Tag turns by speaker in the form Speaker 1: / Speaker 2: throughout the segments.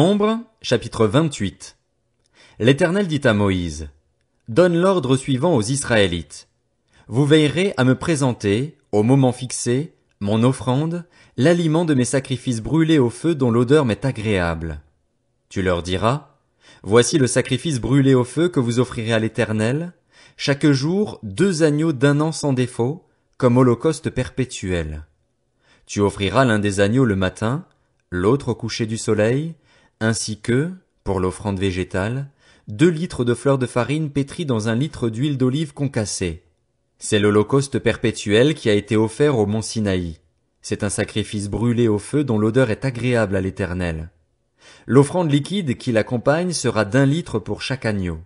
Speaker 1: Nombre, chapitre 28. L'Éternel dit à Moïse, Donne l'ordre suivant aux Israélites. Vous veillerez à me présenter, au moment fixé, mon offrande, l'aliment de mes sacrifices brûlés au feu dont l'odeur m'est agréable. Tu leur diras, Voici le sacrifice brûlé au feu que vous offrirez à l'Éternel, chaque jour deux agneaux d'un an sans défaut, comme holocauste perpétuel. Tu offriras l'un des agneaux le matin, l'autre au coucher du soleil, ainsi que, pour l'offrande végétale, deux litres de fleurs de farine pétrie dans un litre d'huile d'olive concassée. C'est l'holocauste perpétuel qui a été offert au mont Sinaï. C'est un sacrifice brûlé au feu dont l'odeur est agréable à l'éternel. L'offrande liquide qui l'accompagne sera d'un litre pour chaque agneau.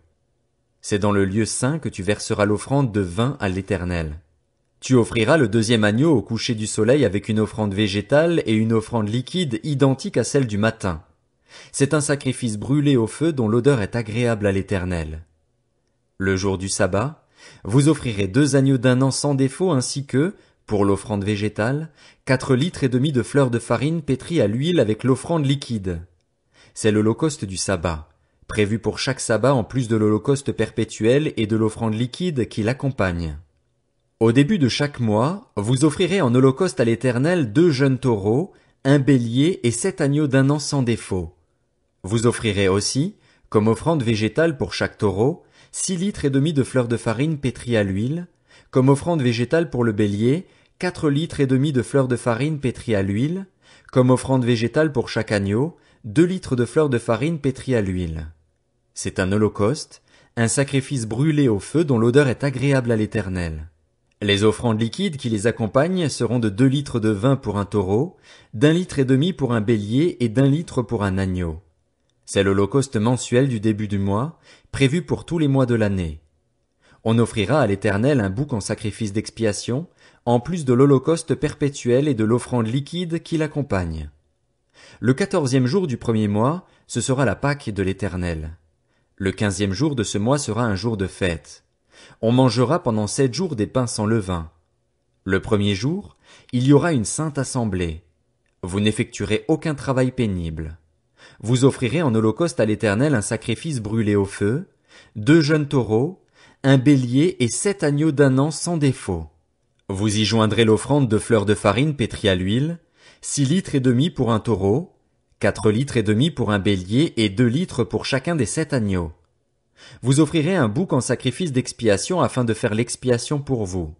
Speaker 1: C'est dans le lieu saint que tu verseras l'offrande de vin à l'éternel. Tu offriras le deuxième agneau au coucher du soleil avec une offrande végétale et une offrande liquide identique à celle du matin. C'est un sacrifice brûlé au feu dont l'odeur est agréable à l'Éternel. Le jour du sabbat, vous offrirez deux agneaux d'un an sans défaut ainsi que, pour l'offrande végétale, quatre litres et demi de fleurs de farine pétrie à l'huile avec l'offrande liquide. C'est l'holocauste du sabbat, prévu pour chaque sabbat en plus de l'holocauste perpétuel et de l'offrande liquide qui l'accompagne. Au début de chaque mois, vous offrirez en holocauste à l'Éternel deux jeunes taureaux, un bélier et sept agneaux d'un an sans défaut. Vous offrirez aussi, comme offrande végétale pour chaque taureau, six litres et demi de fleurs de farine pétrie à l'huile, comme offrande végétale pour le bélier, quatre litres et demi de fleurs de farine pétrie à l'huile, comme offrande végétale pour chaque agneau, deux litres de fleurs de farine pétrie à l'huile. C'est un holocauste, un sacrifice brûlé au feu dont l'odeur est agréable à l'éternel. Les offrandes liquides qui les accompagnent seront de deux litres de vin pour un taureau, d'un litre et demi pour un bélier et d'un litre pour un agneau. C'est l'holocauste mensuel du début du mois, prévu pour tous les mois de l'année. On offrira à l'Éternel un bouc en sacrifice d'expiation, en plus de l'holocauste perpétuel et de l'offrande liquide qui l'accompagne. Le quatorzième jour du premier mois, ce sera la Pâque de l'Éternel. Le quinzième jour de ce mois sera un jour de fête. On mangera pendant sept jours des pains sans levain. Le premier jour, il y aura une sainte assemblée. Vous n'effectuerez aucun travail pénible. Vous offrirez en holocauste à l'Éternel un sacrifice brûlé au feu, deux jeunes taureaux, un bélier et sept agneaux d'un an sans défaut. Vous y joindrez l'offrande de fleurs de farine pétrie à l'huile, six litres et demi pour un taureau, quatre litres et demi pour un bélier et deux litres pour chacun des sept agneaux. Vous offrirez un bouc en sacrifice d'expiation afin de faire l'expiation pour vous.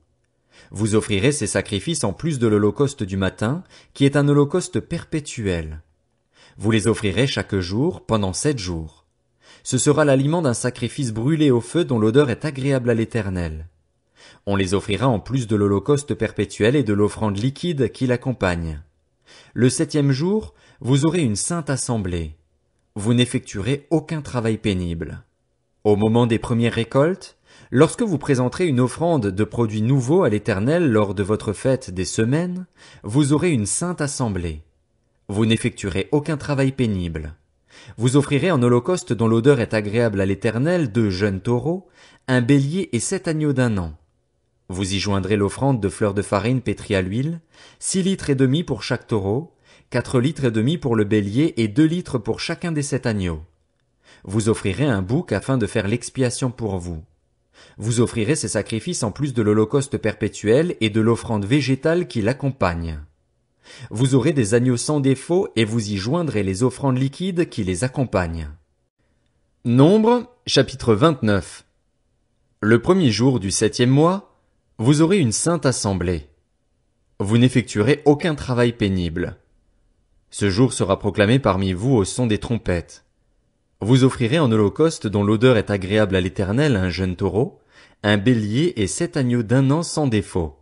Speaker 1: Vous offrirez ces sacrifices en plus de l'holocauste du matin, qui est un holocauste perpétuel. Vous les offrirez chaque jour pendant sept jours. Ce sera l'aliment d'un sacrifice brûlé au feu dont l'odeur est agréable à l'Éternel. On les offrira en plus de l'holocauste perpétuel et de l'offrande liquide qui l'accompagne. Le septième jour, vous aurez une sainte assemblée. Vous n'effectuerez aucun travail pénible. Au moment des premières récoltes, lorsque vous présenterez une offrande de produits nouveaux à l'Éternel lors de votre fête des semaines, vous aurez une sainte assemblée. Vous n'effectuerez aucun travail pénible. Vous offrirez en holocauste dont l'odeur est agréable à l'Éternel deux jeunes taureaux, un bélier et sept agneaux d'un an. Vous y joindrez l'offrande de fleurs de farine pétrie à l'huile, six litres et demi pour chaque taureau, quatre litres et demi pour le bélier et deux litres pour chacun des sept agneaux. Vous offrirez un bouc afin de faire l'expiation pour vous. Vous offrirez ces sacrifices en plus de l'holocauste perpétuel et de l'offrande végétale qui l'accompagne. Vous aurez des agneaux sans défaut et vous y joindrez les offrandes liquides qui les accompagnent. Nombre, chapitre 29. Le premier jour du septième mois, vous aurez une sainte assemblée. Vous n'effectuerez aucun travail pénible. Ce jour sera proclamé parmi vous au son des trompettes. Vous offrirez en holocauste dont l'odeur est agréable à l'éternel un jeune taureau, un bélier et sept agneaux d'un an sans défaut.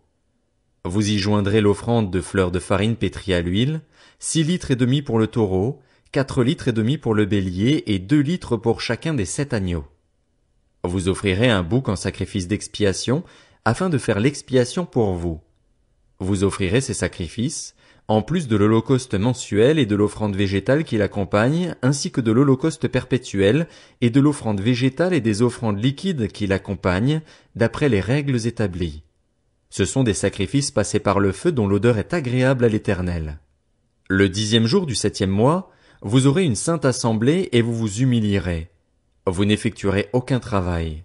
Speaker 1: Vous y joindrez l'offrande de fleurs de farine pétrie à l'huile, six litres et demi pour le taureau, quatre litres et demi pour le bélier et deux litres pour chacun des sept agneaux. Vous offrirez un bouc en sacrifice d'expiation afin de faire l'expiation pour vous. Vous offrirez ces sacrifices, en plus de l'holocauste mensuel et de l'offrande végétale qui l'accompagne, ainsi que de l'holocauste perpétuel et de l'offrande végétale et des offrandes liquides qui l'accompagnent, d'après les règles établies. Ce sont des sacrifices passés par le feu dont l'odeur est agréable à l'Éternel. Le dixième jour du septième mois, vous aurez une sainte assemblée et vous vous humilierez. Vous n'effectuerez aucun travail.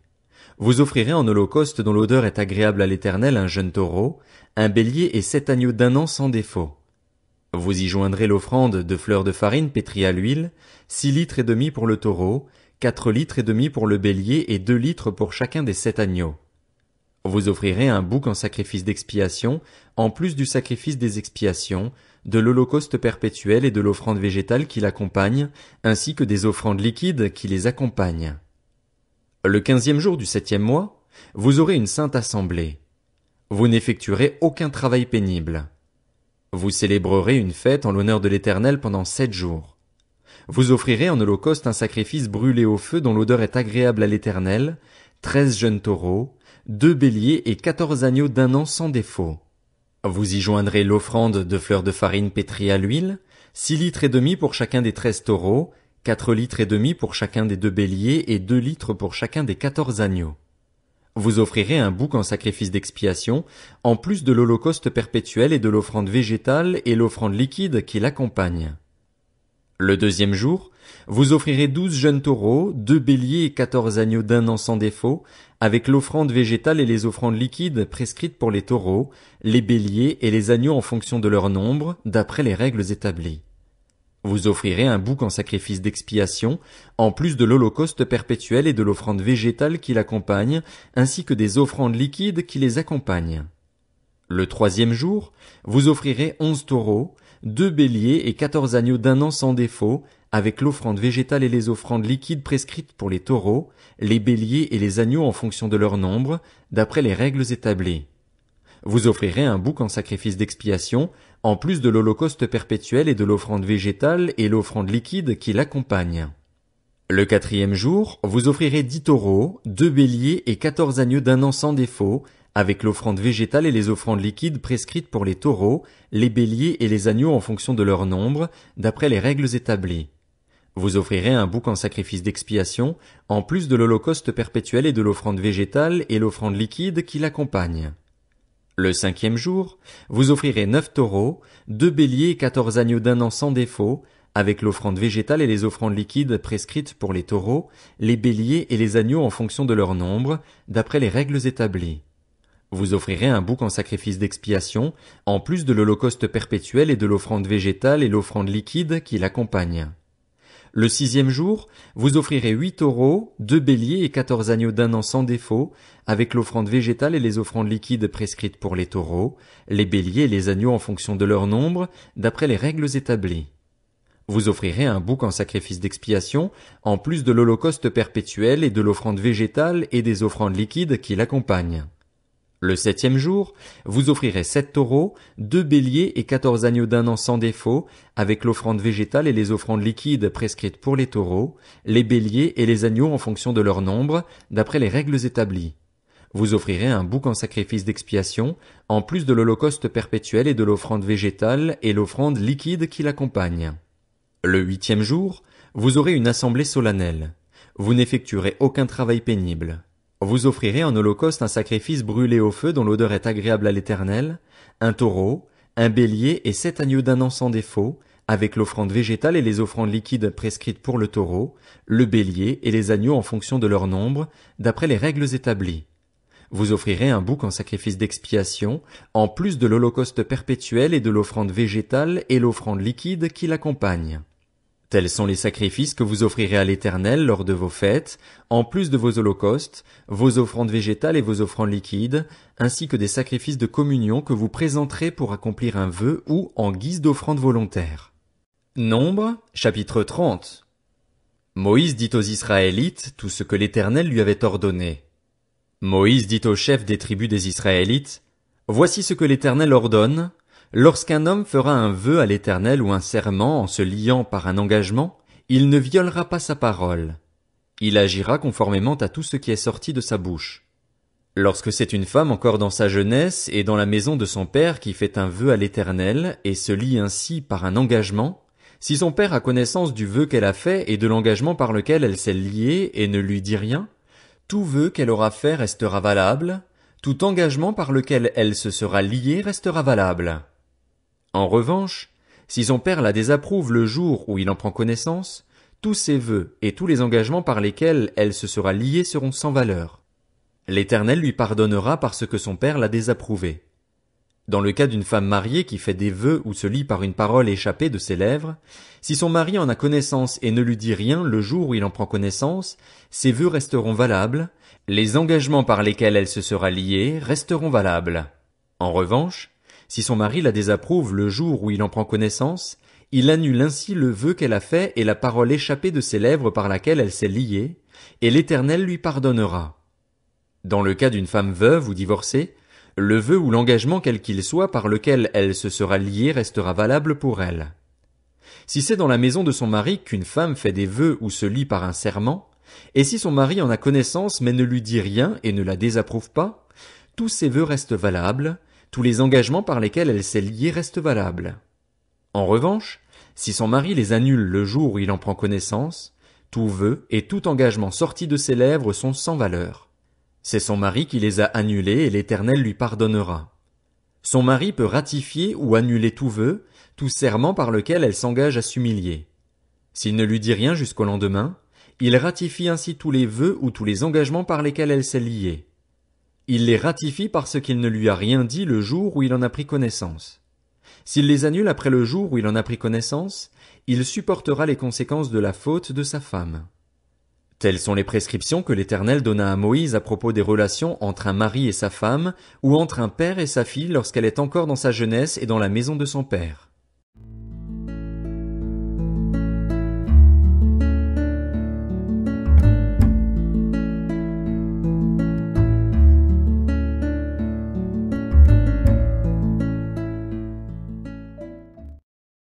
Speaker 1: Vous offrirez en holocauste dont l'odeur est agréable à l'Éternel un jeune taureau, un bélier et sept agneaux d'un an sans défaut. Vous y joindrez l'offrande de fleurs de farine pétrie à l'huile, six litres et demi pour le taureau, quatre litres et demi pour le bélier et deux litres pour chacun des sept agneaux. Vous offrirez un bouc en sacrifice d'expiation, en plus du sacrifice des expiations, de l'holocauste perpétuel et de l'offrande végétale qui l'accompagne, ainsi que des offrandes liquides qui les accompagnent. Le quinzième jour du septième mois, vous aurez une sainte assemblée. Vous n'effectuerez aucun travail pénible. Vous célébrerez une fête en l'honneur de l'Éternel pendant sept jours. Vous offrirez en holocauste un sacrifice brûlé au feu dont l'odeur est agréable à l'Éternel, treize jeunes taureaux, deux béliers et quatorze agneaux d'un an sans défaut. Vous y joindrez l'offrande de fleurs de farine pétrie à l'huile, six litres et demi pour chacun des treize taureaux, quatre litres et demi pour chacun des deux béliers et deux litres pour chacun des quatorze agneaux. Vous offrirez un bouc en sacrifice d'expiation, en plus de l'holocauste perpétuel et de l'offrande végétale et l'offrande liquide qui l'accompagne. Le deuxième jour, vous offrirez douze jeunes taureaux, deux béliers et quatorze agneaux d'un an sans défaut, avec l'offrande végétale et les offrandes liquides prescrites pour les taureaux, les béliers et les agneaux en fonction de leur nombre, d'après les règles établies. Vous offrirez un bouc en sacrifice d'expiation, en plus de l'holocauste perpétuel et de l'offrande végétale qui l'accompagne, ainsi que des offrandes liquides qui les accompagnent. Le troisième jour, vous offrirez onze taureaux, deux béliers et quatorze agneaux d'un an sans défaut, avec l'offrande végétale et les offrandes liquides prescrites pour les taureaux, les béliers et les agneaux en fonction de leur nombre, d'après les règles établies. Vous offrirez un bouc en sacrifice d'expiation, en plus de l'holocauste perpétuel et de l'offrande végétale et l'offrande liquide qui l'accompagne. Le quatrième jour, vous offrirez dix taureaux, deux béliers et quatorze agneaux d'un an sans défaut, avec l'offrande végétale et les offrandes liquides prescrites pour les taureaux, les béliers et les agneaux en fonction de leur nombre, d'après les règles établies. Vous offrirez un bouc en sacrifice d'expiation, en plus de l'holocauste perpétuel et de l'offrande végétale et l'offrande liquide qui l'accompagne. Le cinquième jour, vous offrirez neuf taureaux, deux béliers et quatorze agneaux d'un an sans défaut, avec l'offrande végétale et les offrandes liquides prescrites pour les taureaux, les béliers et les agneaux en fonction de leur nombre, d'après les règles établies. Vous offrirez un bouc en sacrifice d'expiation, en plus de l'holocauste perpétuel et de l'offrande végétale et l'offrande liquide qui l'accompagne. Le sixième jour, vous offrirez huit taureaux, deux béliers et quatorze agneaux d'un an sans défaut, avec l'offrande végétale et les offrandes liquides prescrites pour les taureaux, les béliers et les agneaux en fonction de leur nombre, d'après les règles établies. Vous offrirez un bouc en sacrifice d'expiation, en plus de l'holocauste perpétuel et de l'offrande végétale et des offrandes liquides qui l'accompagnent. Le septième jour, vous offrirez sept taureaux, deux béliers et quatorze agneaux d'un an sans défaut, avec l'offrande végétale et les offrandes liquides prescrites pour les taureaux, les béliers et les agneaux en fonction de leur nombre, d'après les règles établies. Vous offrirez un bouc en sacrifice d'expiation, en plus de l'holocauste perpétuel et de l'offrande végétale et l'offrande liquide qui l'accompagne. Le huitième jour, vous aurez une assemblée solennelle. Vous n'effectuerez aucun travail pénible. Vous offrirez en holocauste un sacrifice brûlé au feu dont l'odeur est agréable à l'Éternel, un taureau, un bélier et sept agneaux d'un an sans défaut, avec l'offrande végétale et les offrandes liquides prescrites pour le taureau, le bélier et les agneaux en fonction de leur nombre, d'après les règles établies. Vous offrirez un bouc en sacrifice d'expiation, en plus de l'holocauste perpétuel et de l'offrande végétale et l'offrande liquide qui l'accompagne. Tels sont les sacrifices que vous offrirez à l'Éternel lors de vos fêtes, en plus de vos holocaustes, vos offrandes végétales et vos offrandes liquides, ainsi que des sacrifices de communion que vous présenterez pour accomplir un vœu ou en guise d'offrande volontaire. Nombre, chapitre 30. Moïse dit aux Israélites tout ce que l'Éternel lui avait ordonné. Moïse dit aux chefs des tribus des Israélites, Voici ce que l'Éternel ordonne, Lorsqu'un homme fera un vœu à l'Éternel ou un serment en se liant par un engagement, il ne violera pas sa parole. Il agira conformément à tout ce qui est sorti de sa bouche. Lorsque c'est une femme encore dans sa jeunesse et dans la maison de son père qui fait un vœu à l'Éternel et se lie ainsi par un engagement, si son père a connaissance du vœu qu'elle a fait et de l'engagement par lequel elle s'est liée et ne lui dit rien, tout vœu qu'elle aura fait restera valable, tout engagement par lequel elle se sera liée restera valable. En revanche, si son père la désapprouve le jour où il en prend connaissance, tous ses vœux et tous les engagements par lesquels elle se sera liée seront sans valeur. L'Éternel lui pardonnera parce que son père l'a désapprouvé. Dans le cas d'une femme mariée qui fait des vœux ou se lie par une parole échappée de ses lèvres, si son mari en a connaissance et ne lui dit rien le jour où il en prend connaissance, ses vœux resteront valables, les engagements par lesquels elle se sera liée resteront valables. En revanche, si son mari la désapprouve le jour où il en prend connaissance, il annule ainsi le vœu qu'elle a fait et la parole échappée de ses lèvres par laquelle elle s'est liée, et l'Éternel lui pardonnera. Dans le cas d'une femme veuve ou divorcée, le vœu ou l'engagement quel qu'il soit par lequel elle se sera liée restera valable pour elle. Si c'est dans la maison de son mari qu'une femme fait des vœux ou se lie par un serment, et si son mari en a connaissance mais ne lui dit rien et ne la désapprouve pas, tous ses vœux restent valables, tous les engagements par lesquels elle s'est liée restent valables. En revanche, si son mari les annule le jour où il en prend connaissance, tout vœu et tout engagement sorti de ses lèvres sont sans valeur. C'est son mari qui les a annulés et l'Éternel lui pardonnera. Son mari peut ratifier ou annuler tout vœu, tout serment par lequel elle s'engage à s'humilier. S'il ne lui dit rien jusqu'au lendemain, il ratifie ainsi tous les vœux ou tous les engagements par lesquels elle s'est liée. Il les ratifie parce qu'il ne lui a rien dit le jour où il en a pris connaissance. S'il les annule après le jour où il en a pris connaissance, il supportera les conséquences de la faute de sa femme. Telles sont les prescriptions que l'Éternel donna à Moïse à propos des relations entre un mari et sa femme, ou entre un père et sa fille lorsqu'elle est encore dans sa jeunesse et dans la maison de son père.